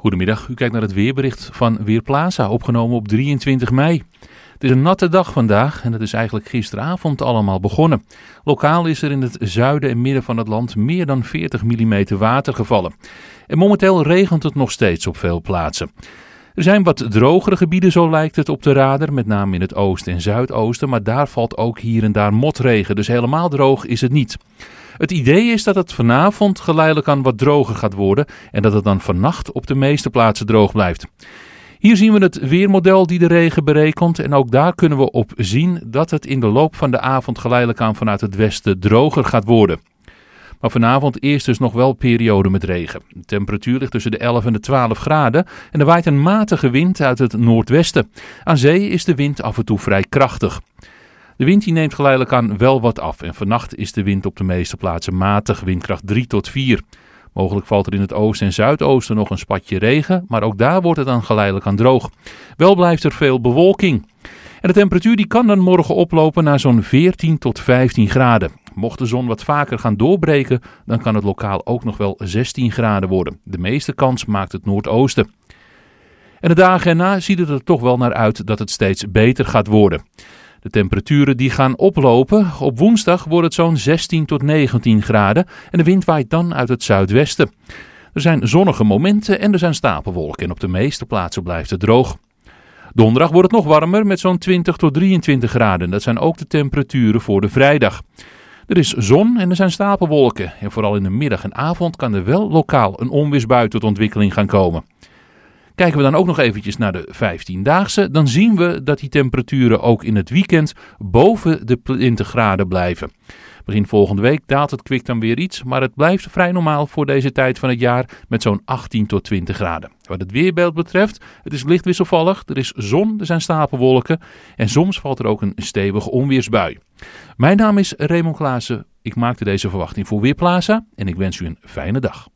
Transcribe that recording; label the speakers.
Speaker 1: Goedemiddag, u kijkt naar het weerbericht van Weerplaza, opgenomen op 23 mei. Het is een natte dag vandaag en het is eigenlijk gisteravond allemaal begonnen. Lokaal is er in het zuiden en midden van het land meer dan 40 mm water gevallen. En momenteel regent het nog steeds op veel plaatsen. Er zijn wat drogere gebieden, zo lijkt het op de radar, met name in het oosten en zuidoosten, maar daar valt ook hier en daar motregen, dus helemaal droog is het niet. Het idee is dat het vanavond geleidelijk aan wat droger gaat worden en dat het dan vannacht op de meeste plaatsen droog blijft. Hier zien we het weermodel die de regen berekent en ook daar kunnen we op zien dat het in de loop van de avond geleidelijk aan vanuit het westen droger gaat worden. Maar vanavond eerst dus nog wel periode met regen. De temperatuur ligt tussen de 11 en de 12 graden en er waait een matige wind uit het noordwesten. Aan zee is de wind af en toe vrij krachtig. De wind die neemt geleidelijk aan wel wat af en vannacht is de wind op de meeste plaatsen matig, windkracht 3 tot 4. Mogelijk valt er in het oosten en zuidoosten nog een spatje regen, maar ook daar wordt het dan geleidelijk aan droog. Wel blijft er veel bewolking. En de temperatuur die kan dan morgen oplopen naar zo'n 14 tot 15 graden. Mocht de zon wat vaker gaan doorbreken, dan kan het lokaal ook nog wel 16 graden worden. De meeste kans maakt het noordoosten. En de dagen erna ziet het er toch wel naar uit dat het steeds beter gaat worden. De temperaturen die gaan oplopen. Op woensdag wordt het zo'n 16 tot 19 graden en de wind waait dan uit het zuidwesten. Er zijn zonnige momenten en er zijn stapelwolken en op de meeste plaatsen blijft het droog. Donderdag wordt het nog warmer met zo'n 20 tot 23 graden. Dat zijn ook de temperaturen voor de vrijdag. Er is zon en er zijn stapelwolken. En vooral in de middag en avond kan er wel lokaal een onweersbui tot ontwikkeling gaan komen. Kijken we dan ook nog eventjes naar de 15-daagse, dan zien we dat die temperaturen ook in het weekend boven de 20 graden blijven. Begin volgende week daalt het kwik dan weer iets, maar het blijft vrij normaal voor deze tijd van het jaar met zo'n 18 tot 20 graden. Wat het weerbeeld betreft, het is licht wisselvallig, er is zon, er zijn stapelwolken en soms valt er ook een stevige onweersbui. Mijn naam is Raymond Klaassen. Ik maakte deze verwachting voor Weerplaza en ik wens u een fijne dag.